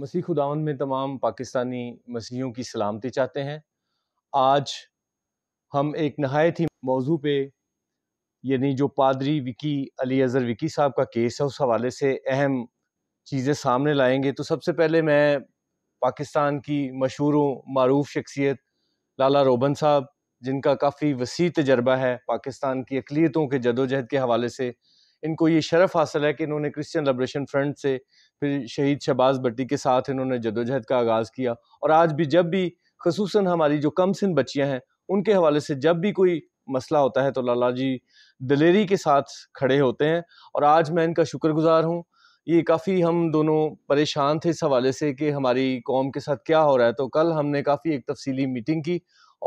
मसीह खुदावन में तमाम पाकिस्तानी मसीहों की सलामती चाहते हैं आज हम एक नहायत ही मौजू पे यानी जो पादरी विकी अली अज़हर विकी साहब का केस है उस हवाले से अहम चीज़ें सामने लाएंगे तो सबसे पहले मैं पाकिस्तान की मशहूर मरूफ शख्सियत लाला रोबन साहब जिनका काफ़ी वसी तजर्बा है पाकिस्तान की अकलीतों के जदोजहद के हवाले से इनको ये शरफ़ हासिल है कि इन्होंने क्रिश्चियन लिब्रेशन फ्रंट से फिर शहीद शहबाज भट्टी के साथ इन्होंने जदोजहद का आगाज़ किया और आज भी जब भी खसूस हमारी जो कम सिंह बच्चियाँ हैं उनके हवाले से जब भी कोई मसला होता है तो लाला जी दलेरी के साथ खड़े होते हैं और आज मैं इनका शुक्रगुजार हूँ ये काफ़ी हम दोनों परेशान थे इस हवाले से कि हमारी कौम के साथ क्या हो रहा है तो कल हमने काफ़ी एक तफसीली मीटिंग की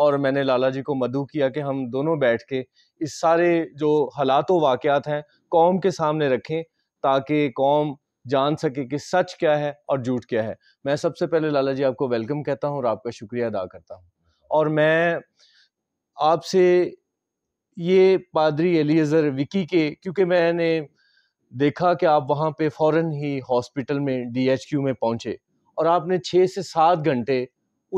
और मैंने लाला जी को मदू किया कि हम दोनों बैठ के इस सारे जो हालात वाक़ हैं कौम के सामने रखें ताकि कौम जान सके कि सच क्या है और झूठ क्या है मैं सबसे पहले लाला जी आपको वेलकम कहता हूँ और आपका शुक्रिया अदा करता हूँ और मैं आपसे ये पादरी एलियज़र विकी के क्योंकि मैंने देखा कि आप वहाँ पे फ़ौर ही हॉस्पिटल में डीएचक्यू में पहुँचे और आपने छः से सात घंटे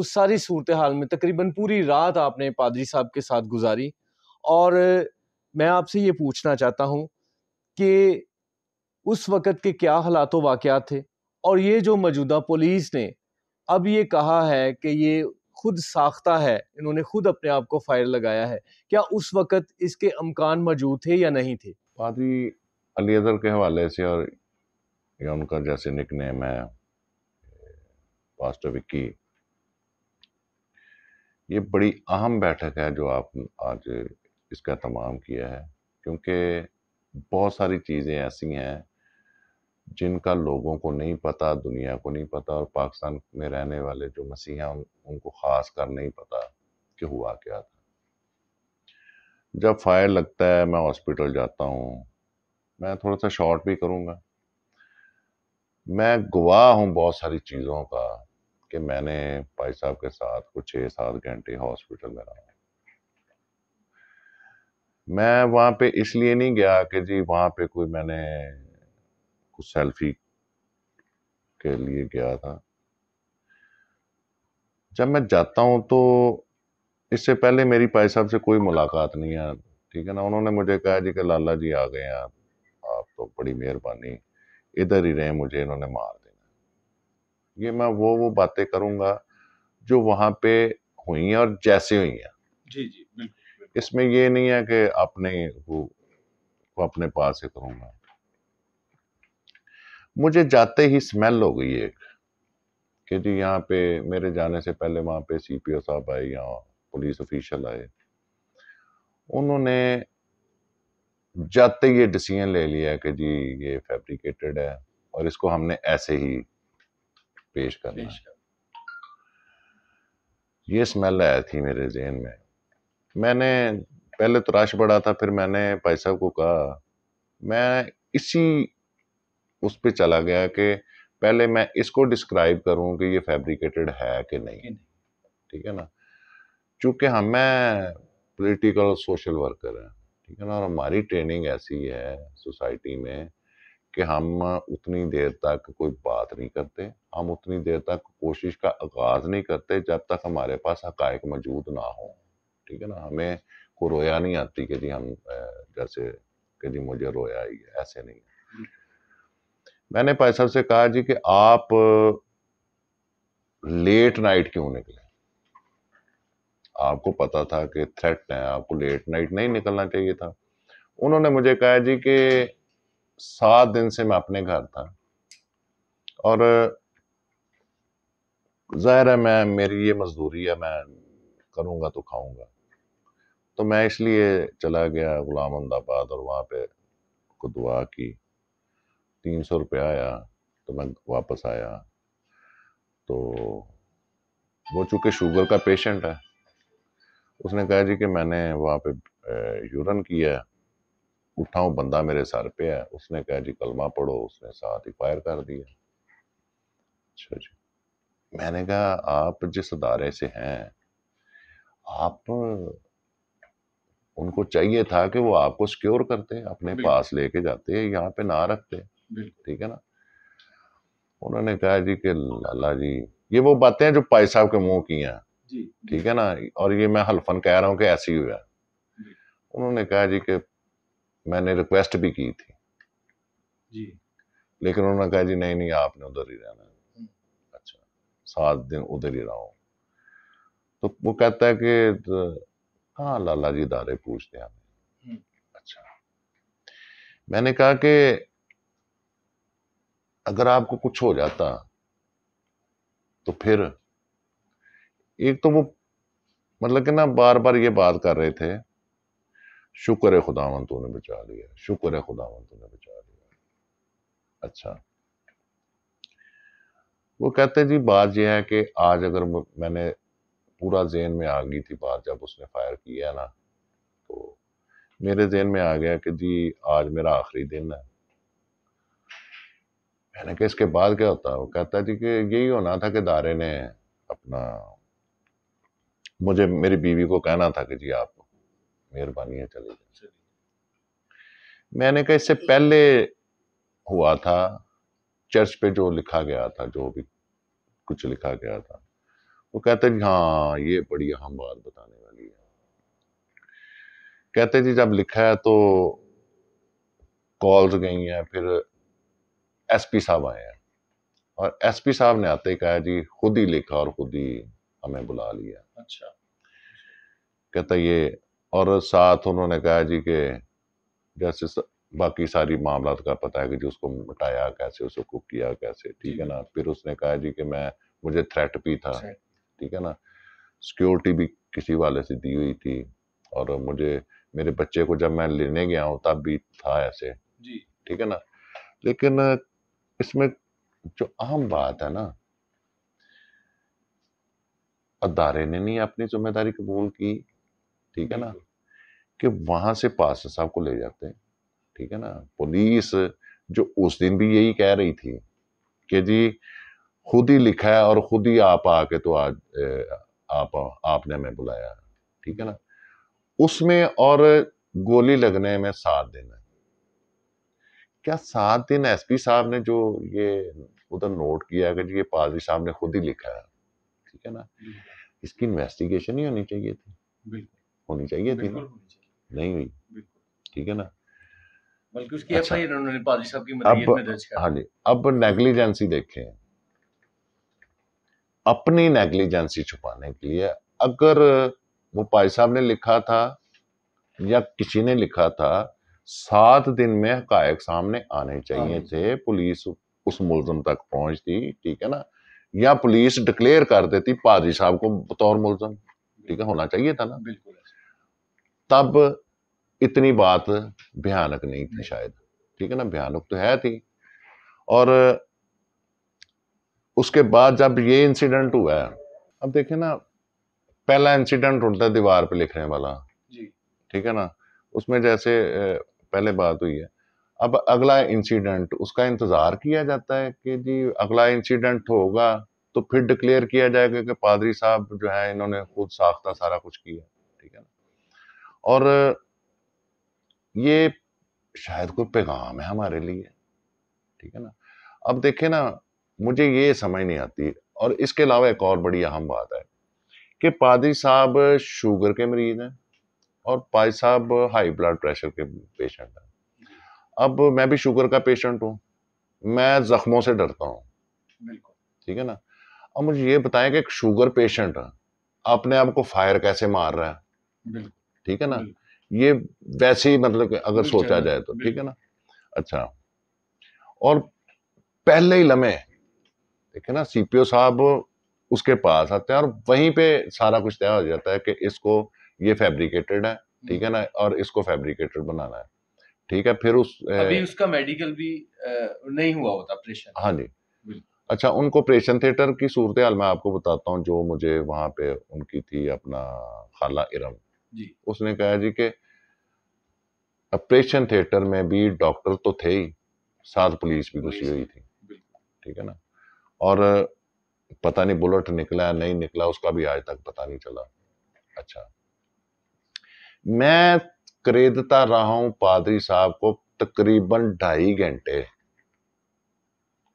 उस सारी सूरत हाल में तकरीबन पूरी रात आपने पादरी साहब के साथ गुजारी और मैं आपसे ये पूछना चाहता हूँ कि उस वक़्त के क्या हालात वाक़ थे और ये जो मौजूदा पुलिस ने अब ये कहा है कि ये खुद साख्ता है इन्होंने खुद अपने आप को फायर लगाया है क्या उस वक़्त इसके अमकान मौजूद थे या नहीं थे पादी अली अदर के हवाले से और या उनका जैसे निक नेम है ये बड़ी अहम बैठक है जो आप आज इसका तमाम किया है क्योंकि बहुत सारी चीज़ें ऐसी हैं जिनका लोगों को नहीं पता दुनिया को नहीं पता और पाकिस्तान में रहने वाले जो मसीहा उन, उनको ख़ास कर नहीं पता कि हुआ क्या था जब फायर लगता है मैं हॉस्पिटल जाता हूँ मैं थोड़ा सा शॉर्ट भी करूँगा मैं गवाह हूँ बहुत सारी चीज़ों का कि मैंने भाई साहब के साथ कुछ छः सात घंटे हॉस्पिटल में रहा मैं वहाँ पे इसलिए नहीं गया कि जी वहाँ पे कोई मैंने उसको सेल्फी के लिए गया था जब मैं जाता हूँ तो इससे पहले मेरी भाई साहब से कोई मुलाकात नहीं है ठीक है ना उन्होंने मुझे कहा जी कि लाला जी आ गए आप आप तो बड़ी मेहरबानी इधर ही रहे मुझे इन्होंने मार देना ये मैं वो वो बातें करूँगा जो वहाँ पे हुई हैं और जैसे हुई हैं जी जी इसमें ये नहीं है कि अपने वो, वो अपने पास से करूँगा मुझे जाते ही स्मेल हो गई एक कि जी यहाँ पे मेरे जाने से पहले वहाँ पे सीपीओ साहब आए या पुलिस ऑफिशियल आए उन्होंने जाते ये डिसीजन ले लिया कि जी ये फैब्रिकेटेड है और इसको हमने ऐसे ही पेश करना पेश कर। ये स्मेल आया थी मेरे जहन में मैंने पहले तराश तो बढ़ा था फिर मैंने भाई साहब को कहा मैं इसी उस पर चला गया कि पहले मैं इसको डिस्क्राइब करूं कि ये फैब्रिकेटेड है कि नहीं ठीक है ना चूंकि हमें पॉलिटिकल सोशल वर्कर हैं ठीक है ना और हमारी ट्रेनिंग ऐसी है सोसाइटी में कि हम उतनी देर तक कोई बात नहीं करते हम उतनी देर तक कोशिश का आगाज नहीं करते जब तक हमारे पास हकायक मौजूद ना हो ठीक है ना हमें को रोया नहीं आती कि जी हम जैसे कि जी मुझे रोया ही है ऐसे नहीं मैंने भाई साहब से कहा जी कि आप लेट नाइट क्यों निकले आपको पता था कि थ्रेट है आपको लेट नाइट नहीं निकलना चाहिए था उन्होंने मुझे कहा जी कि सात दिन से मैं अपने घर था और ज़ाहिर है मैं मेरी ये मजदूरी है मैं करूंगा तो खाऊंगा तो मैं इसलिए चला गया गुलाम अहमदाबाद और वहां पे को दुआ की तीन सौ रुपया आया तो मैं वापस आया तो वो चूँकि शुगर का पेशेंट है उसने कहा जी कि मैंने वहाँ पे यूरन किया उठा हूँ बंदा मेरे सर पे है उसने कहा जी कलमा पढ़ो उसने साथ ही फायर कर दिया अच्छा जी मैंने कहा आप जिस अदारे से हैं आप उनको चाहिए था कि वो आपको सिक्योर करते अपने पास लेके जाते यहाँ पे ना रखते ठीक है ना उन्होंने कहा जी कि लाला जी ये वो बातें हैं जो पाई साहब के मुंह की हैं ठीक है ना और ये मैं हल्फन कह रहा हूँ कि ऐसी हुआ है उन्होंने कहा जी कि मैंने रिक्वेस्ट भी की थी जी लेकिन उन्होंने कहा जी नहीं नहीं आपने उधर ही रहना हम्म। अच्छा सात दिन उधर ही रहो तो वो कहता है कि तो, तो, लाला जी दारे पूछते हैं हम्म। अच्छा मैंने कहा कि अगर आपको कुछ हो जाता तो फिर एक तो वो मतलब कि ना बार बार ये बात कर रहे थे शुक्र है खुदावन ने बचा लिया शुक्र है खुदावन ने बचा लिया अच्छा वो कहते जी बात यह है कि आज अगर मैंने पूरा जेन में आ गई थी बात जब उसने फायर किया ना तो मेरे जेन में आ गया कि जी आज मेरा आखिरी दिन है मैंने कहा इसके बाद क्या होता है वो कहता जी कि यही होना था कि दारे ने अपना मुझे मेरी बीवी को कहना था कि जी आप मेहरबानी है चले जाए मैंने कहा इससे पहले हुआ था चर्च पे जो लिखा गया था जो भी कुछ लिखा गया था वो कहते जी हाँ ये बड़ी अहम बात बताने वाली है कहते जी जब लिखा है तो कॉल्स गई हैं फिर एसपी साहब आए हैं और एसपी साहब ने आते कहा जी खुद ही लिखा और खुद ही हमें बुला लिया अच्छा कहता ये और साथ उन्होंने कहा जी के जैसे बाकी सारी मामला का पता है कि जी उसको मिटाया कैसे उसको कुक किया कैसे ठीक है ना फिर उसने कहा जी कि मैं मुझे थ्रेट भी था अच्छा। ठीक है ना सिक्योरिटी भी किसी वाले से दी हुई थी और मुझे मेरे बच्चे को जब मैं लेने गया हूँ तब भी था ऐसे ठीक है ना लेकिन इसमें जो अहम बात है ना अदारे ने नहीं अपनी जिम्मेदारी कबूल की ठीक है ना कि वहां से पास साहब को ले जाते हैं ठीक है ना पुलिस जो उस दिन भी यही कह रही थी कि जी खुद ही लिखा है और खुद ही आप आके तो आज आप आपने हमें बुलाया ठीक है ना उसमें और गोली लगने में सात दिन है क्या सात दिन एसपी साहब ने जो ये उधर नोट किया कि ये पादरी साहब ने खुद ही लिखा है ठीक है ना इसकी इन्वेस्टिगेशन ही होनी चाहिए थी होनी चाहिए थी नहीं हुई ठीक है ना बल्कि उसकी अच्छा, उन्होंने पादरी साहब की अब में दर्ज हाँ जी अब नेग्लिजेंसी देखे अपनी नेग्लिजेंसी छुपाने के लिए अगर वो पाई साहब ने लिखा था या किसी ने लिखा था सात दिन में हकायक सामने आने चाहिए हाँ। थे पुलिस उस मुलजम तक पहुंचती ठीक है ना या पुलिस डिक्लेयर कर देती पादरी साहब को बतौर मुलजम ठीक है होना चाहिए था ना बिल्कुल तब इतनी बात भयानक नहीं थी शायद ठीक है ना भयानक तो है थी और उसके बाद जब ये इंसिडेंट हुआ है अब देखे ना पहला इंसिडेंट होता है दीवार पे लिखने वाला ठीक है ना उसमें जैसे पहले बात हुई है अब अगला इंसिडेंट उसका इंतज़ार किया जाता है कि जी अगला इंसिडेंट होगा तो फिर डिक्लेयर किया जाएगा कि पादरी साहब जो है इन्होंने खुद साख्ता सारा कुछ किया ठीक है ना और ये शायद कोई पैगाम है हमारे लिए ठीक है ना अब देखे ना मुझे ये समझ नहीं आती और इसके अलावा एक और बड़ी अहम बात है कि पादरी साहब शुगर के मरीज हैं और पाई साहब हाई ब्लड प्रेशर के पेशेंट हैं अब मैं भी शुगर का पेशेंट हूँ मैं जख्मों से डरता हूँ ठीक है ना अब मुझे ये बताएं कि एक शुगर पेशेंट अपने आप को फायर कैसे मार रहा है ठीक है ना ये वैसे ही मतलब अगर सोचा जाए तो ठीक है ना अच्छा और पहले ही लम्हे ठीक है ना सीपीओ साहब उसके पास आते हैं और वहीं पे सारा कुछ तय हो जाता है कि इसको ये फैब्रिकेटेड है ठीक है ना हम्म। और इसको फैब्रिकेटेड बनाना है ठीक है फिर उस अभी उसका मेडिकल भी नहीं हुआ होता ऑपरेशन हाँ जी अच्छा उनको ऑपरेशन थिएटर की सूरत हाल मैं आपको बताता हूँ जो मुझे वहां पे उनकी थी अपना खाला इरम जी उसने कहा जी के ऑपरेशन थिएटर में भी डॉक्टर तो थे ही साथ पुलिस भी घुसी हुई थी ठीक है ना और पता नहीं बुलेट निकला नहीं निकला उसका भी आज तक पता नहीं चला अच्छा मैं खरीदता रहा हूं पादरी साहब को तकरीबन ढाई घंटे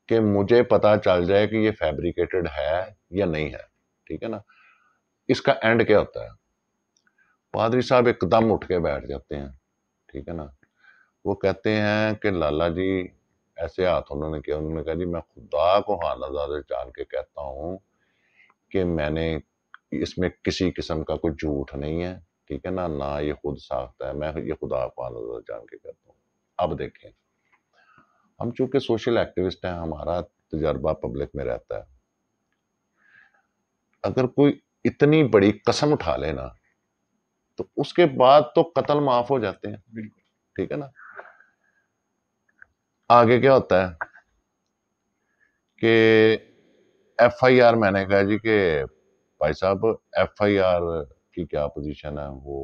कि मुझे पता चल जाए कि ये फैब्रिकेटेड है या नहीं है ठीक है ना इसका एंड क्या होता है पादरी साहब एकदम उठ के बैठ जाते हैं ठीक है ना वो कहते हैं कि लाला जी ऐसे हाथ उन्होंने किया उन्होंने कहा जी मैं खुदा को हाल जान के कहता हूँ कि मैंने इसमें किसी किस्म का कोई झूठ नहीं है ठीक है ना ना ये खुद साख्ता है मैं ये खुदा को नजर जान के करता हूँ अब देखें हम चूंकि सोशल एक्टिविस्ट हैं हमारा तजर्बा पब्लिक में रहता है अगर कोई इतनी बड़ी कसम उठा लेना तो उसके बाद तो कत्ल माफ हो जाते हैं ठीक है ना आगे क्या होता है कि एफआईआर मैंने कहा जी के भाई साहब एफ आई आर की क्या पोजीशन है वो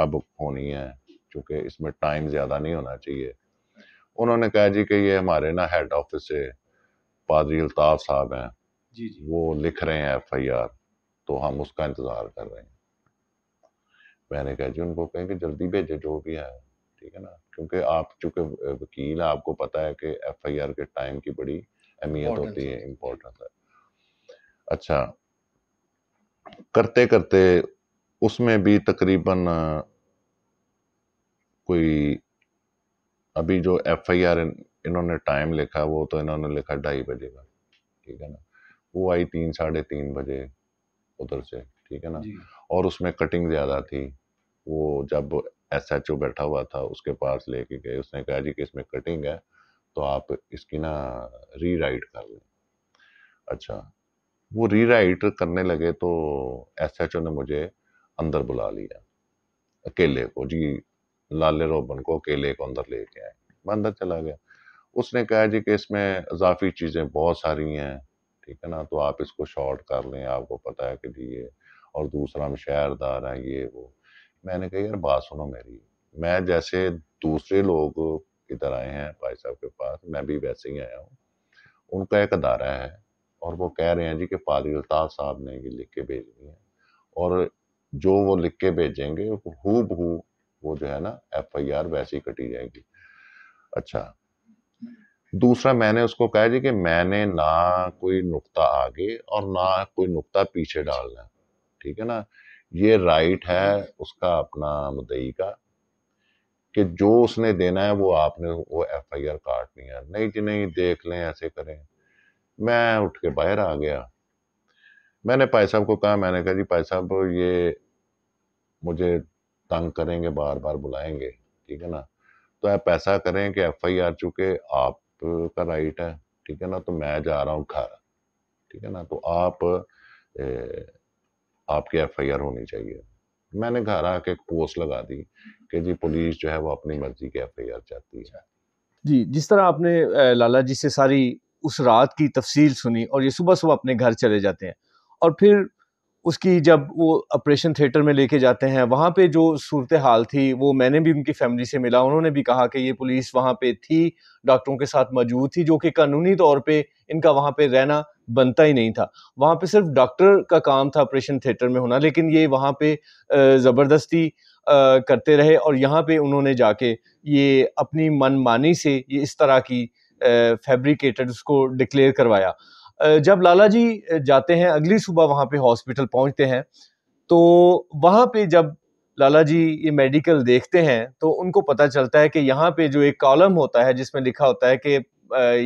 कब होनी है क्योंकि इसमें टाइम ज़्यादा नहीं होना चाहिए उन्होंने कहा जी कि ये हमारे ना हेड ऑफिस से पादरी अल्ताफ साहब हैं जी जी। वो लिख रहे हैं एफ तो हम उसका इंतज़ार कर रहे हैं मैंने कहा जी उनको कहें कि जल्दी भेजे जो भी है ठीक है ना क्योंकि आप चूंकि वकील हैं आपको पता है कि एफ के टाइम की बड़ी अहमियत होती है इम्पोर्टेंस है अच्छा करते करते उसमें भी तकरीबन कोई अभी जो एफ आई आर इन्होंने टाइम लिखा वो तो इन्होंने लिखा ढाई बजे का ठीक है ना वो आई तीन साढ़े तीन बजे उधर से ठीक है ना और उसमें कटिंग ज़्यादा थी वो जब एस एच ओ बैठा हुआ था उसके पास लेके गए उसने कहा जी कि इसमें कटिंग है तो आप इसकी ना री राइट कर लें अच्छा वो री राइट करने लगे तो एस एच ओ ने मुझे अंदर बुला लिया अकेले को जी लाले रोबन को अकेले को अंदर लेके आए मैं अंदर चला गया उसने कहा जी कि इसमें इजाफी चीज़ें बहुत सारी हैं ठीक है ना तो आप इसको शॉर्ट कर लें आपको पता है कि जी ये और दूसरा हम शहरदार हैं ये वो मैंने कहा यार बात सुनो मेरी मैं जैसे दूसरे लोग इधर आए हैं भाई साहब के पास मैं भी वैसे ही आया हूँ उनका एक अदारा है और वो कह रहे हैं जी कि फादिल अल्ताफ साहब ने ये लिख के भेजनी है और जो वो लिख के भेजेंगे हु बहू वो जो है ना एफ आई आर वैसी कटी जाएगी अच्छा दूसरा मैंने उसको कहा जी कि मैंने ना कोई नुकता आगे और ना कोई नुकता पीछे डालना ठीक है ना ये राइट है उसका अपना मुदई का कि जो उसने देना है वो आपने वो एफ आई आर काटनी है नहीं जी नहीं देख लें ऐसे करें मैं उठ के बाहर आ गया मैंने भाई साहब को कहा मैंने कहा जी भाई साहब ये मुझे तंग करेंगे बार बार बुलाएंगे ठीक है ना तो आप ऐसा करें कि एफ आई आर आप आपका राइट है ठीक है ना तो मैं जा रहा हूँ घर ठीक है ना तो आप ए, आपकी एफ आई आर होनी चाहिए मैंने घर आके एक पोस्ट लगा दी कि जी पुलिस जो है वो अपनी मर्जी की एफ आई आर चाहती है जी जिस तरह आपने लाला जी से सारी उस रात की तफसील सुनी और ये सुबह सुबह अपने घर चले जाते हैं और फिर उसकी जब वो ऑपरेशन थिएटर में लेके जाते हैं वहाँ पे जो सूरत हाल थी वो मैंने भी उनकी फैमिली से मिला उन्होंने भी कहा कि ये पुलिस वहाँ पे थी डॉक्टरों के साथ मौजूद थी जो कि कानूनी तौर पे इनका वहाँ पे रहना बनता ही नहीं था वहाँ पे सिर्फ डॉक्टर का काम था ऑपरेशन थिएटर में होना लेकिन ये वहाँ पे ज़बरदस्ती करते रहे और यहाँ पे उन्होंने जाके ये अपनी मनमानी से ये इस तरह की फैब्रिकेटेड उसको डिक्लेयर करवाया जब लाला जी जाते हैं अगली सुबह वहाँ पे हॉस्पिटल पहुंचते हैं तो वहाँ पे जब लाला जी ये मेडिकल देखते हैं तो उनको पता चलता है कि यहाँ पे जो एक कॉलम होता है जिसमें लिखा होता है कि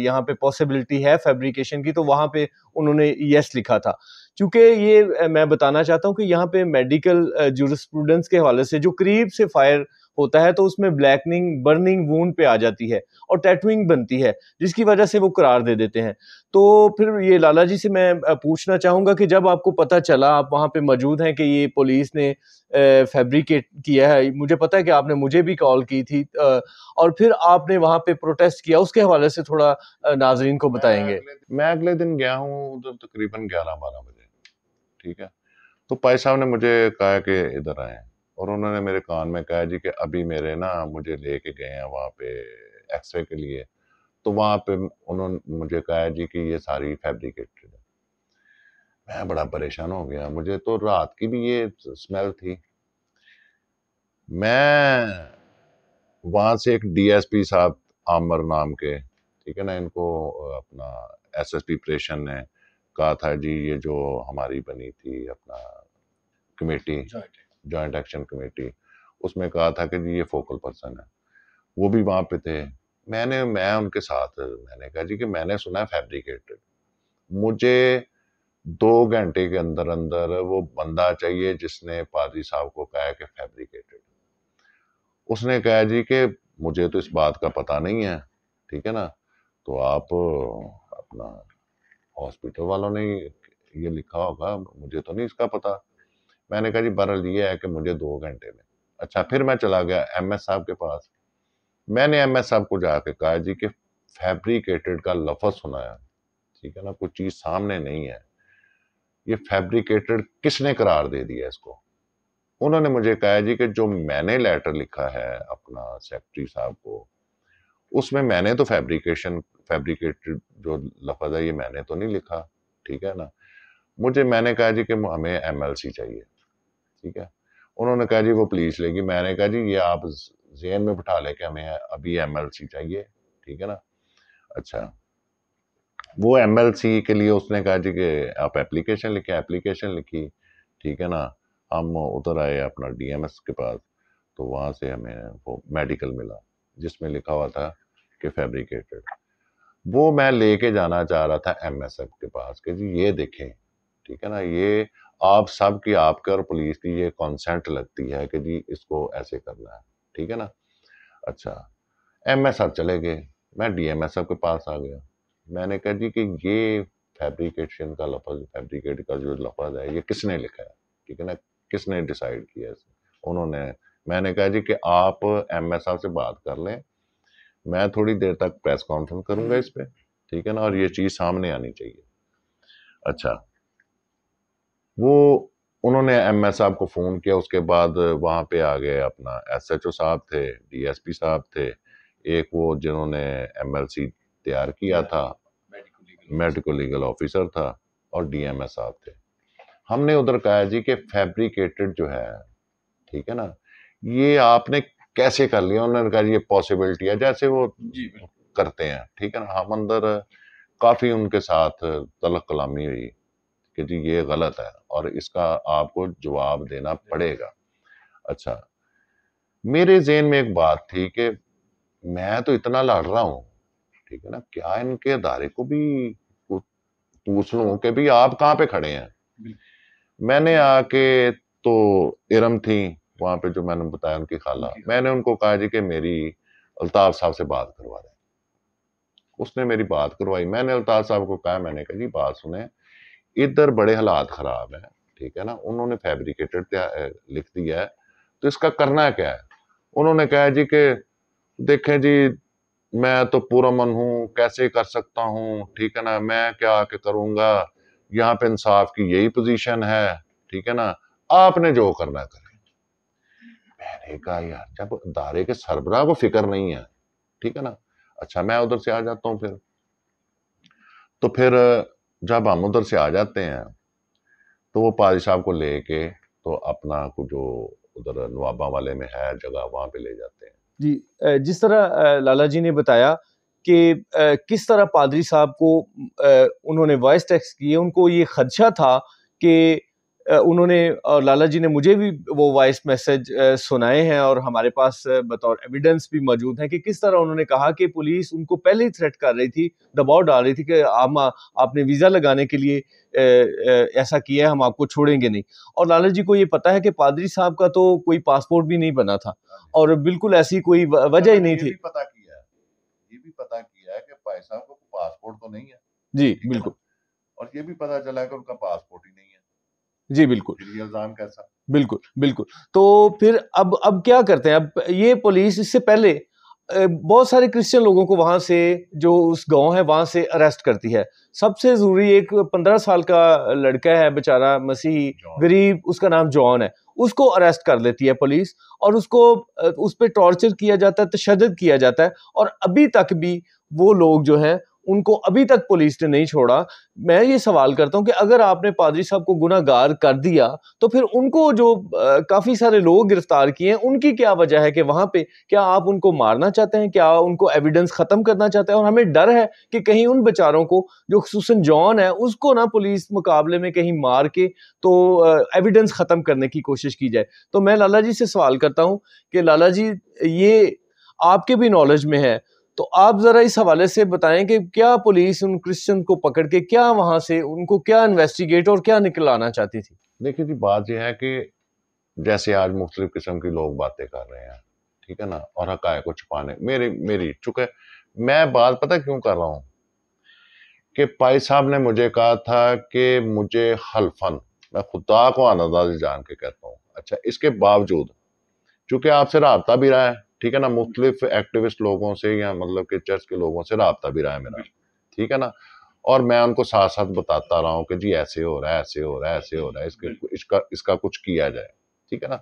यहाँ पे पॉसिबिलिटी है फैब्रिकेशन की तो वहाँ पे उन्होंने यस लिखा था क्योंकि ये मैं बताना चाहता हूँ कि यहाँ पे मेडिकल जूर के हवाले से जो करीब से फायर होता है तो उसमें ब्लैकनिंग बर्निंग वूंड पे आ जाती है और टैटूइंग बनती है जिसकी वजह से वो करार दे देते हैं तो फिर ये लाला जी से मैं पूछना चाहूँगा कि जब आपको पता चला आप वहाँ पे मौजूद हैं कि ये पुलिस ने फैब्रिकेट किया है मुझे पता है कि आपने मुझे भी कॉल की थी और फिर आपने वहाँ पे प्रोटेस्ट किया उसके हवाले से थोड़ा नाजरीन को बताएंगे मैं अगले दिन गया हूँ उधर तकरीबन ग्यारह बारह बजे ठीक है तो पाई साहब ने मुझे कहा कि इधर आए और उन्होंने मेरे कान में कहा जी कि अभी मेरे ना मुझे लेके गए हैं वहाँ पे एक्सरे के लिए तो वहाँ पे उन्होंने मुझे कहा जी कि ये सारी फैब्रिकेटेड है मैं बड़ा परेशान हो गया मुझे तो रात की भी ये स्मेल थी मैं वहाँ से एक डीएसपी साहब आमर नाम के ठीक है ना इनको अपना एस एस पी प्रेशन ने कहा था जी ये जो हमारी बनी थी अपना कमेटी जॉइंट एक्शन कमेटी उसमें कहा था कि जी ये फोकल पर्सन है वो भी वहाँ पे थे मैंने मैं उनके साथ मैंने कहा जी कि मैंने सुना है फैब्रिकेटेड मुझे दो घंटे के अंदर अंदर वो बंदा चाहिए जिसने पादरी साहब को कहा कि फैब्रिकेटेड उसने कहा जी कि मुझे तो इस बात का पता नहीं है ठीक है ना तो आप अपना हॉस्पिटल वालों ने ये लिखा होगा मुझे तो नहीं इसका पता मैंने कहा जी बहरल ये है कि मुझे दो घंटे में अच्छा फिर मैं चला गया एम एस साहब के पास मैंने एम एस साहब को जाके कहा जी कि फैब्रिकेटेड का लफज सुनाया ठीक है ना कुछ चीज़ सामने नहीं है ये फैब्रिकेटेड किसने करार दे दिया इसको उन्होंने मुझे कहा जी कि जो मैंने लेटर लिखा है अपना सेक्रेटरी साहब को उसमें मैंने तो फैब्रिकेशन फैब्रिकेटेड जो लफज है ये मैंने तो नहीं लिखा ठीक है ना मुझे मैंने कहा जी कि हमें एमएलसी चाहिए ठीक है उन्होंने कहा जी वो पुलिस लेगी मैंने कहा जी ये आप जेन में बिठा ले के हमें अभी एम चाहिए ठीक है ना अच्छा वो एम के लिए उसने कहा जी कि आप एप्लीकेशन लिखे एप्लीकेशन लिखी ठीक है ना हम उधर आए अपना डीएमएस के पास तो वहाँ से हमें वो मेडिकल मिला जिसमें लिखा हुआ था कि फैब्रिकेटेड वो मैं लेके जाना चाह रहा था एमएसएफ के पास कि जी ये देखें ठीक है ना ये आप सब की आपके और पुलिस की ये कॉन्सेंट लगती है कि जी इसको ऐसे करना है ठीक है ना अच्छा एम एस आर चले गए मैं डी एम एस साहब के पास आ गया मैंने कहा जी कि ये फैब्रिकेशन का लफज फैब्रिकेट का जो लफज है ये किसने लिखा है ठीक है ना किसने डिसाइड किया इसे उन्होंने मैंने कहा जी कि आप एम एस से बात कर लें मैं थोड़ी देर तक प्रेस कॉन्फ्रेंस करूंगा इस पर ठीक है ना और ये चीज़ सामने आनी चाहिए अच्छा वो उन्होंने एम एस साहब को फ़ोन किया उसके बाद वहाँ पे आ गए अपना एस एच ओ साहब थे डी एस पी साहब थे एक वो जिन्होंने एम एल सी तैयार किया था मेडिकल लीगल ऑफिसर था और डी एम एस साहब थे हमने उधर कहा जी कि फैब्रिकेटेड जो है ठीक है ना ये आपने कैसे कर लिया उन्होंने कहा ये पॉसिबिलिटी है जैसे वो करते हैं ठीक है ना हम अंदर काफ़ी उनके साथ तलक कलामी हुई कि जी ये गलत है और इसका आपको जवाब देना पड़ेगा अच्छा मेरे जेन में एक बात थी कि मैं तो इतना लड़ रहा हूँ ठीक है ना क्या इनके अदारे को भी पूछ लू कि भी आप कहाँ पे खड़े हैं मैंने आके तो इरम थी वहां पे जो मैंने बताया उनकी खाला मैंने उनको कहा जी कि मेरी अल्ताफ साहब से बात करवा दें उसने मेरी बात करवाई मैंने अल्ताफ साहब को कहा मैंने कहा जी बात सुने इधर बड़े हालात ख़राब है ठीक है ना उन्होंने फैब्रिकेटेड लिख दिया है तो इसका करना क्या है उन्होंने कहा जी के देखें जी मैं तो मन हूं कैसे कर सकता हूं ठीक है ना मैं क्या के करूंगा यहाँ पे इंसाफ की यही पोजीशन है ठीक है ना आपने जो करना करें मैंने कहा यार जब दारे के सरबरा को फिक्र नहीं है ठीक है ना अच्छा मैं उधर से आ जाता हूँ फिर तो फिर जब हम उधर से आ जाते हैं तो वो पाजी साहब को ले के तो अपना को जो उधर नवाबा वाले में है जगह वहां पे ले जाते हैं जी जिस तरह लाला जी ने बताया कि किस तरह पादरी साहब को उन्होंने वॉइस टैक्स किए उनको ये खदशा था कि उन्होंने और लाला जी ने मुझे भी वो वॉइस मैसेज सुनाए हैं और हमारे पास बतौर एविडेंस भी मौजूद है कि किस तरह उन्होंने कहा कि पुलिस उनको पहले ही थ्रेट कर रही थी दबाव डाल रही थी कि हम आपने वीज़ा लगाने के लिए ऐसा किया है हम आपको छोड़ेंगे नहीं और लाला जी को ये पता है कि पादरी साहब का तो कोई पासपोर्ट भी नहीं बना था और बिल्कुल ऐसी कोई अच्छा, वजह ही नहीं थी पता किया ये भी पता किया कि भाई साहब को पासपोर्ट तो नहीं है जी बिल्कुल और ये भी पता चला कि उनका पासपोर्ट ही नहीं है जी बिल्कुल कैसा बिल्कुल बिल्कुल तो फिर अब अब क्या करते हैं अब ये पुलिस इससे पहले बहुत सारे क्रिश्चियन लोगों को वहां से जो उस गांव है वहां से अरेस्ट करती है सबसे ज़रूरी एक पंद्रह साल का लड़का है बेचारा मसीह गरीब उसका नाम जॉन है उसको अरेस्ट कर लेती है पुलिस और उसको उस पर टॉर्चर किया जाता है तशद किया जाता है और अभी तक भी वो लोग जो हैं उनको अभी तक पुलिस ने नहीं छोड़ा मैं ये सवाल करता हूँ कि अगर आपने पादरी साहब को गुनागार कर दिया तो फिर उनको जो काफ़ी सारे लोग गिरफ्तार किए हैं उनकी क्या वजह है कि वहाँ पे क्या आप उनको मारना चाहते हैं क्या उनको एविडेंस ख़त्म करना चाहते हैं और हमें डर है कि कहीं उन बेचारों को जो खसूस जॉन है उसको ना पुलिस मुकाबले में कहीं मार के तो एविडेंस ख़त्म करने की कोशिश की जाए तो मैं लाला जी से सवाल करता हूँ कि लाला जी ये आपके भी नॉलेज में है तो आप ज़रा इस हवाले से बताएं कि क्या पुलिस उन क्रिश्चियन को पकड़ के क्या वहां से उनको क्या इन्वेस्टिगेट और क्या निकलाना चाहती थी देखिए जी बात यह है कि जैसे आज मुख्तलिफ किस्म के लोग बातें कर रहे हैं ठीक है ना और हक को छुपाने मेरी मेरी चुके मैं बात पता क्यों कर रहा हूँ कि पाई साहब ने मुझे कहा था कि मुझे हल्फन मैं खुदा को आनंदाज जान के कहता हूँ अच्छा इसके बावजूद चूंकि आपसे रहा भी रहा है ठीक है ना मुख्तलिफ एक्टिविस्ट लोगों से या मतलब के चर्च के लोगों से रबता भी रहा है मेरा ठीक है ना और मैं उनको साथ साथ बताता रहा हूँ कि जी ऐसे हो रहा है ऐसे हो रहा है ऐसे हो रहा है इसके इसका इसका कुछ किया जाए ठीक है ना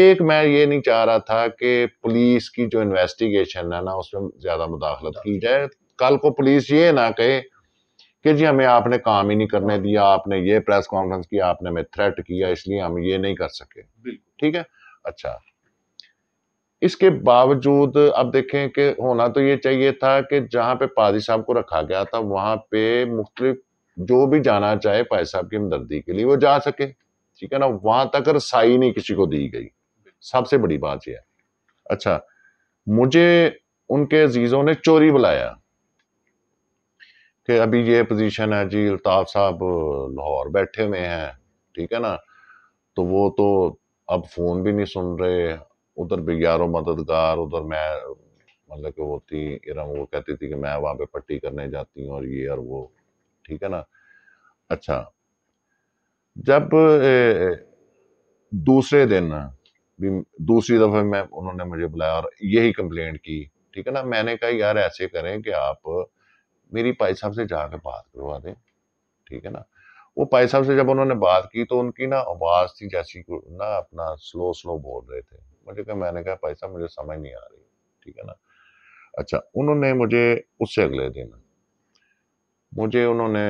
एक मैं ये नहीं चाह रहा था कि पुलिस की जो इन्वेस्टिगेशन है ना उसमें ज्यादा मुदाखलत की जाए कल को पुलिस ये ना कहे कि जी हमें आपने काम ही नहीं करने हाँ। दिया आपने ये प्रेस कॉन्फ्रेंस किया आपने हमें थ्रेट किया इसलिए हम ये नहीं कर सके ठीक है अच्छा इसके बावजूद अब देखें कि होना तो ये चाहिए था कि जहाँ पे पादी साहब को रखा गया था वहाँ पे मुख्तलिफ जो भी जाना चाहे पादी साहब की हमदर्दी के लिए वो जा सके ठीक है ना वहाँ तक रसाई नहीं किसी को दी गई सबसे बड़ी बात यह अच्छा मुझे उनके अजीज़ों ने चोरी बुलाया कि अभी ये पोजीशन है जी अल्ताफ़ साहब लाहौर बैठे हुए हैं ठीक है ना तो वो तो अब फ़ोन भी नहीं सुन रहे उधर भी यारों मददगार उधर मैं मतलब कि वो थी इरम वो कहती थी कि मैं वहां पे पट्टी करने जाती हूँ और ये और वो ठीक है ना अच्छा जब ए, दूसरे दिन भी दूसरी दफ़े मैं उन्होंने मुझे बुलाया और यही कंप्लेंट की ठीक है ना मैंने कहा यार ऐसे करें कि आप मेरी पाई साहब से जाकर बात करवा दें ठीक है ना वो पाई साहब से जब उन्होंने बात की तो उनकी ना आवाज़ थी जैसी ना अपना स्लो स्लो बोल रहे थे मुझे कहा मैंने कहा भाई साहब मुझे समझ नहीं आ रही ठीक है ना अच्छा उन्होंने मुझे उससे अगले दिन मुझे उन्होंने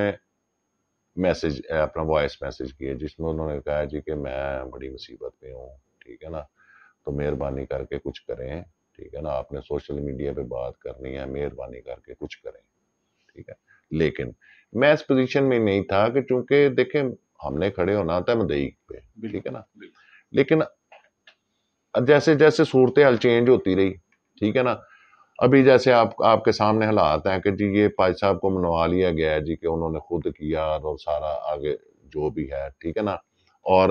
मैसेज अपना वॉइस मैसेज किया जिसमें उन्होंने कहा जी कि मैं बड़ी मुसीबत में हूँ ठीक है ना तो मेहरबानी करके कुछ करें ठीक है ना आपने सोशल मीडिया पे बात करनी है मेहरबानी करके कुछ करें ठीक है लेकिन मैं इस पोजीशन में नहीं था कि चूंकि देखें हमने खड़े होना था तो मदई पे ठीक है ना लेकिन जैसे जैसे सूरत हाल चेंज होती रही ठीक है ना अभी जैसे आप आपके सामने हालात हैं कि जी ये पाई साहब को मनवा लिया गया है जी कि उन्होंने खुद किया और सारा आगे जो भी है ठीक है ना और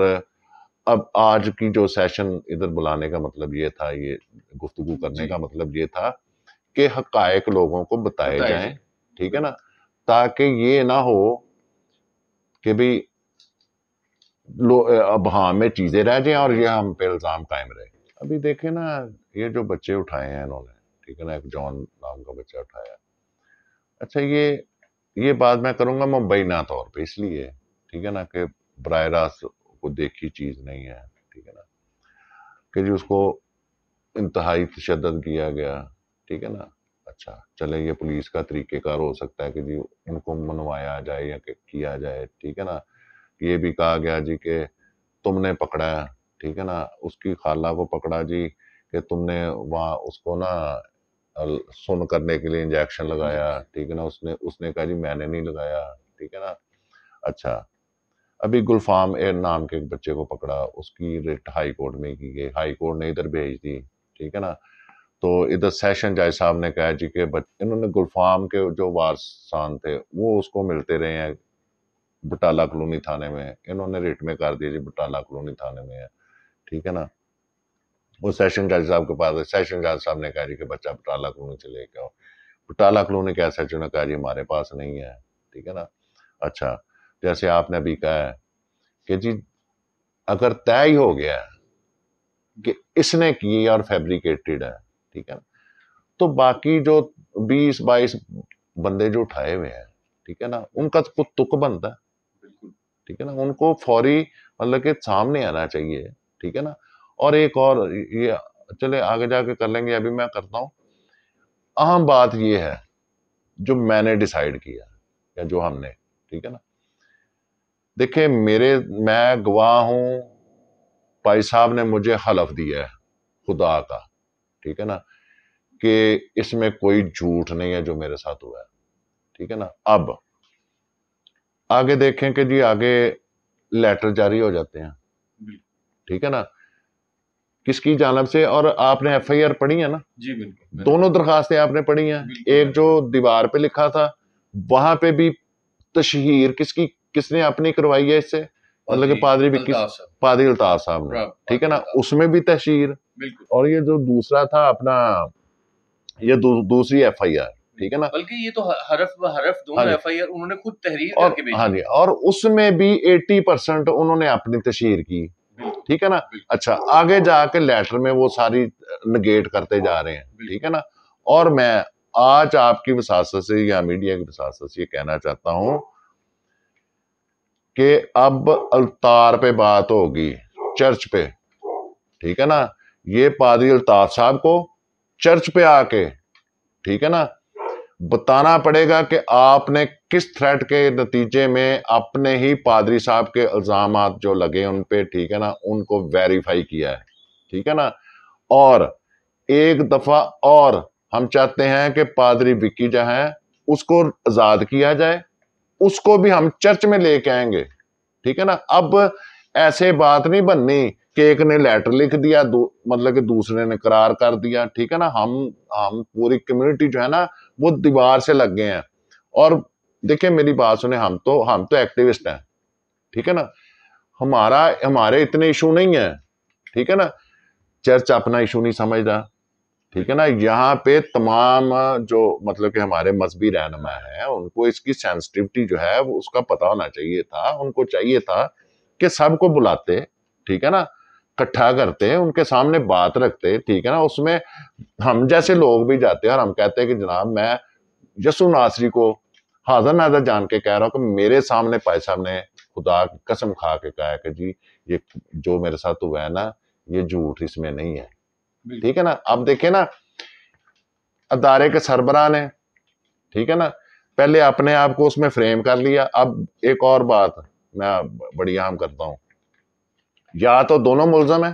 अब आज की जो सेशन इधर बुलाने का मतलब ये था ये गुफ्तु करने का मतलब ये था कि हकायक लोगों को बताए जाए ठीक है ना ताकि ये ना हो कि भाई अब हाँ में चीजें रह जाए और ये हम पे इल्जाम कायम रहे अभी देखे ना ये जो बच्चे उठाए हैं इन्होंने ठीक है ना एक जॉन नाम का बच्चा उठाया अच्छा ये ये बात मैं मुंबई ना तौर तो पर इसलिए ठीक है ना कि बर रास्त को देखी चीज़ नहीं है ठीक है ना कि जी उसको इंतहाई तशद किया गया ठीक है ना अच्छा चले ये पुलिस का तरीक़ेकार हो सकता है कि जी उनको मनवाया जाए या किया जाए ठीक है ना ये भी कहा गया जी के तुमने पकड़ा ठीक है ना उसकी खाला को पकड़ा जी कि तुमने वहाँ उसको ना सुन करने के लिए इंजेक्शन लगाया ठीक है ना उसने उसने कहा जी मैंने नहीं लगाया ठीक है ना अच्छा अभी गुलफाम ए नाम के एक बच्चे को पकड़ा उसकी रिट हाई कोर्ट में की गई हाई कोर्ट ने इधर भेज दी ठीक है ना तो इधर सेशन जज साहब ने कहा जी के बच्चे इन्होंने गुलफाम के जो वारसान थे वो उसको मिलते रहे हैं बटाला कलोनी थाने में इन्होंने रिट में कर दिया जी बटाला कलोनी थाने में है ठीक है ना वो सेशन जज साहब के पास सेशन जज साहब ने कहा कि बच्चा बटाला कॉलोनी से लेके आओ बटाला कॉलोनी का सेशन ने कहा जी हमारे पास नहीं है ठीक है ना अच्छा जैसे आपने अभी कहा है कि जी अगर तय ही हो गया कि इसने की और फैब्रिकेटेड है ठीक है ना तो बाकी जो बीस बाईस बंदे जो उठाए हुए हैं ठीक है ना उनका तो कुछ तुक बनता है ठीक है ना उनको फौरी मतलब के सामने आना चाहिए ठीक है ना और एक और ये चले आगे जाके कर लेंगे अभी मैं करता हूं अहम बात ये है जो मैंने डिसाइड किया या जो हमने ठीक है ना देखिए मेरे मैं गवाह हूं भाई साहब ने मुझे हलफ दिया है खुदा का ठीक है ना कि इसमें कोई झूठ नहीं है जो मेरे साथ हुआ है ठीक है ना अब आगे देखें कि जी आगे लेटर जारी हो जाते हैं ठीक है ना किसकी जानब से और आपने एफ आई आर पढ़ी है ना जी बिल्कुल दोनों दरखास्तें आपने पढ़ी हैं एक जो दीवार पे लिखा था वहां पे भी तशहीर किसकी किसने अपनी करवाई है इससे मतलब कि पादरी भी किस पादरी अल्ताफ साहब ने ठीक है ना उसमें भी तशहीर और ये जो दूसरा था अपना ये दूसरी एफ आई आर ठीक है ना बल्कि ये तो हरफ हरफ दोनों एफआईआर हाँ उन्होंने खुद तहरीर और, करके हाँ जी और उसमें भी 80 परसेंट उन्होंने अपनी तशहर की ठीक है ना अच्छा आगे जाके लेटर में वो सारी नगेट करते जा रहे हैं ठीक है ना और मैं आज आपकी विशास से या मीडिया की विशास से ये कहना चाहता हूं कि अब अल्तार पे बात होगी चर्च पे ठीक है ना ये पादरी अल्ताफ साहब को चर्च पे आके ठीक है ना बताना पड़ेगा कि आपने किस थ्रेट के नतीजे में अपने ही पादरी साहब के इल्ज़ाम जो लगे उन पे ठीक है ना उनको वेरीफाई किया है ठीक है ना और एक दफ़ा और हम चाहते हैं कि पादरी विक्की जो है उसको आज़ाद किया जाए उसको भी हम चर्च में लेके आएंगे ठीक है ना अब ऐसे बात नहीं बननी कि एक ने लेटर लिख दिया मतलब कि दूसरे ने करार कर दिया ठीक है ना हम हम पूरी कम्युनिटी जो है ना वो दीवार से लग गए हैं और देखिए मेरी बात सुने हम तो हम तो एक्टिविस्ट हैं ठीक है ना हमारा हमारे इतने इशू नहीं है ठीक है ना चर्च अपना इशू नहीं समझदा ठीक है ना यहाँ पे तमाम जो मतलब कि हमारे मजहबी रहनमा है उनको इसकी सेंसिटिविटी जो है वो उसका पता होना चाहिए था उनको चाहिए था कि सबको बुलाते ठीक है ना इकट्ठा करते हैं उनके सामने बात रखते हैं ठीक है ना उसमें हम जैसे लोग भी जाते हैं और हम कहते हैं कि जनाब मैं यसु नासरी को हाजर नाजर जान के कह रहा हूँ कि मेरे सामने पाए साहब ने खुदा कसम खा के कहा है कि जी ये जो मेरे साथ हुआ है ना ये झूठ इसमें नहीं है ठीक है ना अब देखे ना अदारे के सरबरा ने ठीक है ना पहले अपने आप को उसमें फ्रेम कर लिया अब एक और बात मैं बड़ी आम करता हूँ या तो दोनों मुलजम है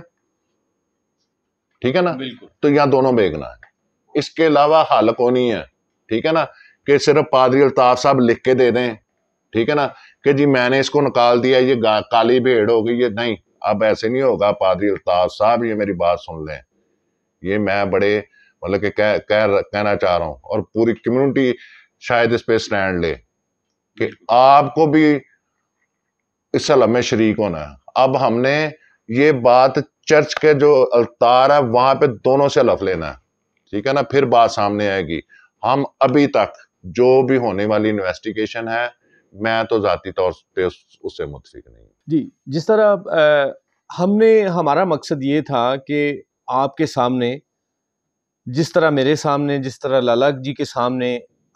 ठीक है ना तो यहां दोनों बेगना है इसके अलावा हल को नहीं है ठीक है ना कि सिर्फ पादरी अल्ताफ साहब लिख के दे दें ठीक है ना कि जी मैंने इसको निकाल दिया ये काली भेड़ हो गई ये नहीं अब ऐसे नहीं होगा पादरी अल्ताफ साहब ये मेरी बात सुन लें ये मैं बड़े मतलब कि कह, कह कहना चाह रहा हूँ और पूरी कम्युनिटी शायद इस पर स्टैंड ले कि आपको भी इस सलम में शरीक होना है अब हमने ये बात चर्च के जो अल्तार है वहां पे दोनों से लफ लेना है ठीक है ना फिर बात सामने आएगी हम अभी तक जो भी होने वाली इन्वेस्टिगेशन है मैं तो जाती तौर पे उससे मुतफिक नहीं जी जिस तरह आ, हमने हमारा मकसद ये था कि आपके सामने जिस तरह मेरे सामने जिस तरह ललक जी के सामने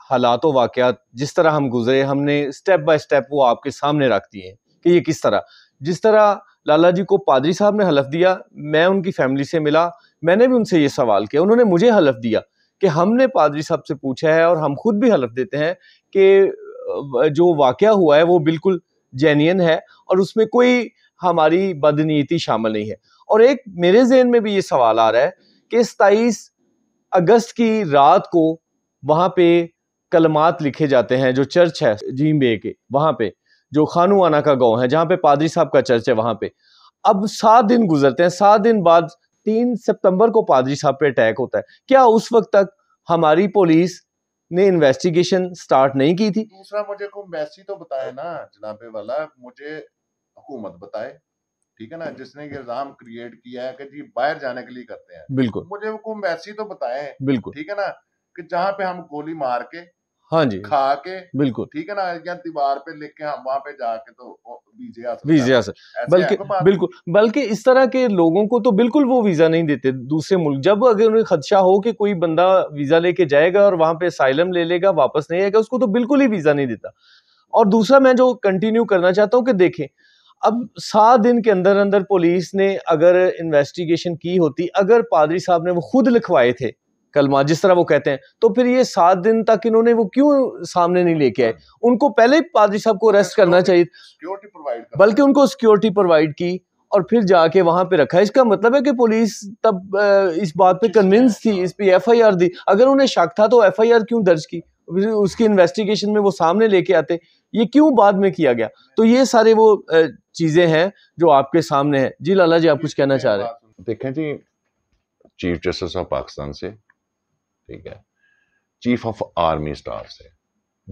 हालात वाक़ात जिस तरह हम गुजरे हमने स्टेप बाय स्टेप वो आपके सामने रख दिए कि ये किस तरह जिस तरह लाला जी को पादरी साहब ने हलफ दिया मैं उनकी फैमिली से मिला मैंने भी उनसे ये सवाल किया उन्होंने मुझे हलफ दिया कि हमने पादरी साहब से पूछा है और हम खुद भी हलफ देते हैं कि जो वाक़ हुआ है वो बिल्कुल जेन्यन है और उसमें कोई हमारी बदनीति शामिल नहीं है और एक मेरे जहन में भी ये सवाल आ रहा है कि सताईस अगस्त की रात को वहाँ पे कलमात लिखे जाते हैं जो चर्च है जीम बे के वहाँ पे जो खानुआना का गांव है जहाँ पे पादरी साहब का चर्च है वहां पे अब सात दिन गुजरते हैं सात दिन बाद तीन सितंबर को पादरी साहब पे अटैक होता है क्या उस वक्त तक हमारी पुलिस ने इन्वेस्टिगेशन स्टार्ट नहीं की थी दूसरा मुझे को मैसी तो बताए ना जनाबे वाला मुझे हुकूमत बताए ठीक है ना जिसने इल्जाम क्रिएट किया है कि जी बाहर जाने के लिए करते हैं बिल्कुल मुझे हुकूमत मैसी तो बताए बिल्कुल ठीक है ना कि जहाँ पे हम गोली मार के हाँ जी खा के बिल्कुल ठीक है ना क्या दीवार पे लेके हम वहां पे जाके तो वीजा वीजा बल्कि बिल्कुल बल्कि इस तरह के लोगों को तो बिल्कुल वो वीजा नहीं देते दूसरे मुल्क जब अगर उन्हें खदशा हो कि कोई बंदा वीजा लेके जाएगा और वहां पे साइलम ले लेगा वापस नहीं आएगा उसको तो बिल्कुल ही वीजा नहीं देता और दूसरा मैं जो कंटिन्यू करना चाहता हूँ कि देखें अब सात दिन के अंदर अंदर पुलिस ने अगर इन्वेस्टिगेशन की होती अगर पादरी साहब ने वो खुद लिखवाए थे कलमा जिस तरह वो कहते हैं तो फिर ये सात दिन तक इन्होंने वो क्यों सामने नहीं लेके आए उनको पहले ही पादरी साहब को अरेस्ट करना चाहिए सिक्योरिटी प्रोवाइड बल्कि उनको सिक्योरिटी प्रोवाइड की और फिर जाके वहां पे रखा इसका मतलब है कि पुलिस तब इस बात पे कन्विंस थी हाँ। इस पे एफआईआर दी अगर उन्हें शक था तो एफआईआर क्यों दर्ज की उसकी इन्वेस्टिगेशन में वो सामने लेके आते ये क्यों बाद में किया गया तो ये सारे वो चीजें हैं जो आपके सामने हैं जी लाला जी आप कुछ कहना चाह रहे हैं देखें जी चीफ जस्टिस ऑफ पाकिस्तान से ठीक है चीफ ऑफ आर्मी स्टाफ से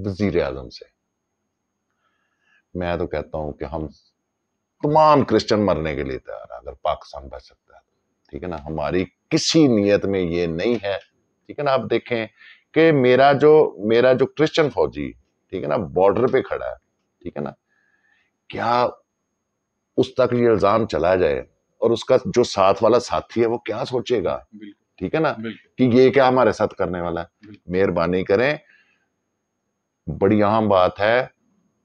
वजीर आजम से मैं तो कहता हूं कि हम तमाम क्रिश्चियन मरने के लिए तैयार है अगर पाकिस्तान बच सकता है तो। ठीक है ना हमारी किसी नीयत में ये नहीं है ठीक है ना आप देखें कि मेरा जो मेरा जो क्रिश्चियन फौजी ठीक है ना बॉर्डर पे खड़ा है ठीक है ना क्या उस तक ये इल्जाम चला जाए और उसका जो साथ वाला साथी है वो क्या सोचेगा ठीक है ना कि ये क्या हमारे साथ करने वाला है मेहरबानी करें बड़ी अहम बात है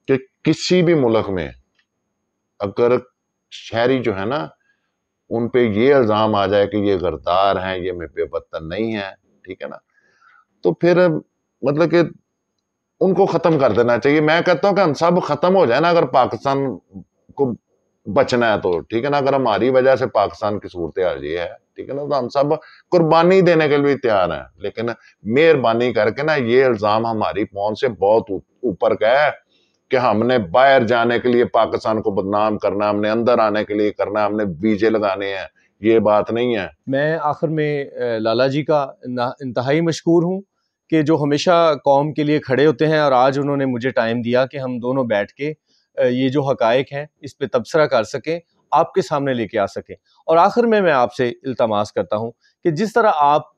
कि किसी भी मुल्क में अगर शहरी जो है ना उन पे ये इल्ज़ाम आ जाए कि ये गरदार हैं ये मेपे बदतर नहीं है ठीक है ना तो फिर मतलब कि उनको ख़त्म कर देना चाहिए मैं कहता हूं कि हम सब ख़त्म हो जाए ना अगर पाकिस्तान को बचना है तो ठीक है ना अगर हमारी वजह से पाकिस्तान की सूरत हाल ये है ठीक है ना तो हम सब कुर्बानी देने के लिए तैयार हैं लेकिन मेहरबानी करके ना ये इल्ज़ाम हमारी पहुंच से बहुत ऊपर का है कि हमने बाहर जाने के लिए पाकिस्तान को बदनाम करना हमने अंदर आने के लिए करना हमने बीजे लगाने हैं ये बात नहीं है मैं आखिर में लाला जी का इंतहाई मशहूर हूँ कि जो हमेशा कौम के लिए खड़े होते हैं और आज उन्होंने मुझे टाइम दिया कि हम दोनों बैठ के ये जो हकायक हैं इस पर तबसरा कर सकें आपके सामने लेके आ सकें और आखिर में मैं आपसे इल्तमास करता हूँ कि जिस तरह आप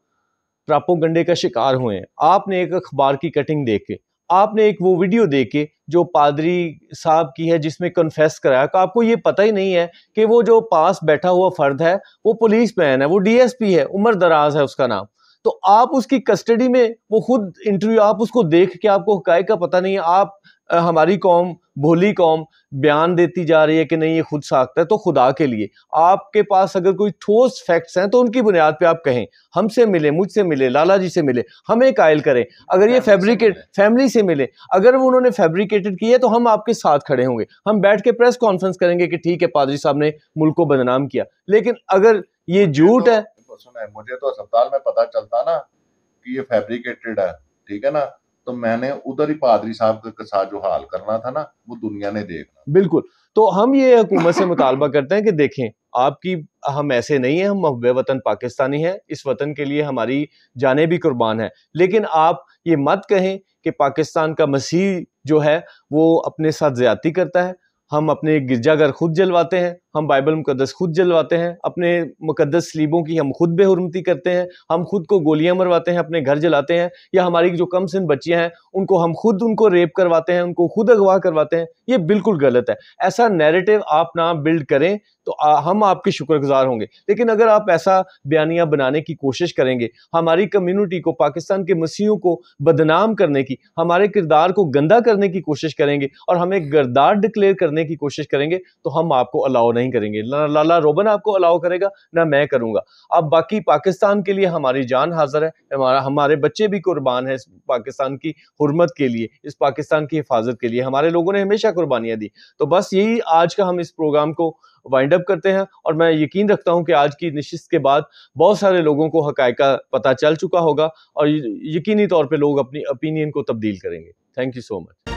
गंडे का शिकार हुए आपने एक अखबार की कटिंग देख के आपने एक वो वीडियो देख के जो पादरी साहब की है जिसमें कन्फेस कराया तो आपको ये पता ही नहीं है कि वो जो पास बैठा हुआ फर्द है वो पुलिस मैन है वो डीएसपी है उमर दराज है उसका नाम तो आप उसकी कस्टडी में वो खुद इंटरव्यू आप उसको देख के आपको हकायक का पता नहीं है आप आ, हमारी कौम भोली कौम बयान देती जा रही है कि नहीं ये खुद साख्त है तो खुदा के लिए आपके पास अगर कोई ठोस फैक्ट्स हैं तो उनकी बुनियाद पे आप कहें हमसे मिले मुझसे मिले लाला जी से मिले हमें कायल करें अगर ये फैब्रिकेट फैमिली से मिले अगर वो उन्होंने फैब्रिकेटेड किया तो हम आपके साथ खड़े होंगे हम बैठ के प्रेस कॉन्फ्रेंस करेंगे कि ठीक है पादरी साहब ने मुल्क को बदनाम किया लेकिन अगर ये तो- झूठ है सुने मुझे तो अस्पताल में पता चलता ना कि ये फैब्रिकेटेड है ठीक है ना तो मैंने उधर ही पादरी साहब के साथ जो हाल करना था ना वो दुनिया ने देखना बिल्कुल तो हम ये हुकूमत से मुतालबा करते हैं कि देखें आपकी हम ऐसे नहीं हैं हम महब वतन पाकिस्तानी हैं इस वतन के लिए हमारी जाने भी कुर्बान है लेकिन आप ये मत कहें कि पाकिस्तान का मसीह जो है वो अपने साथ ज़्यादती करता है हम अपने गिरजाघर खुद जलवाते हैं हम बाइबल मुकदस खुद जलवाते हैं अपने मुकदस सलीबों की हम खुद बेहरमती करते हैं हम खुद को गोलियां मरवाते हैं अपने घर जलाते हैं या हमारी जो कम सिन बच्चियां हैं उनको हम खुद उनको रेप करवाते हैं उनको खुद अगवा करवाते हैं ये बिल्कुल गलत है ऐसा नैरेटिव आप ना बिल्ड करें तो आ, हम आपके शुक्रगुजार होंगे लेकिन अगर आप ऐसा बयानिया बनाने की कोशिश करेंगे हमारी कम्यूनिटी को पाकिस्तान के मसीहों को बदनाम करने की हमारे किरदार को गंदा करने की कोशिश करेंगे और हमें गर्दार डिक्लेयर करने की कोशिश करेंगे तो हम आपको अलाउ नहीं नहीं करेंगे ना लाला रोबन आपको अलाउ करेगा ना मैं करूंगा अब बाकी पाकिस्तान के लिए हमारी जान हाजिर है हमारा हमारे बच्चे भी कुर्बान है इस पाकिस्तान की हरमत के लिए इस पाकिस्तान की हिफाजत के लिए हमारे लोगों ने हमेशा कुर्बानियाँ दी तो बस यही आज का हम इस प्रोग्राम को वाइंड अप करते हैं और मैं यकीन रखता हूं कि आज की नशिस्त के बाद बहुत सारे लोगों को हकाय का पता चल चुका होगा और यकीनी तौर पे लोग अपनी ओपिनियन को तब्दील करेंगे थैंक यू सो मच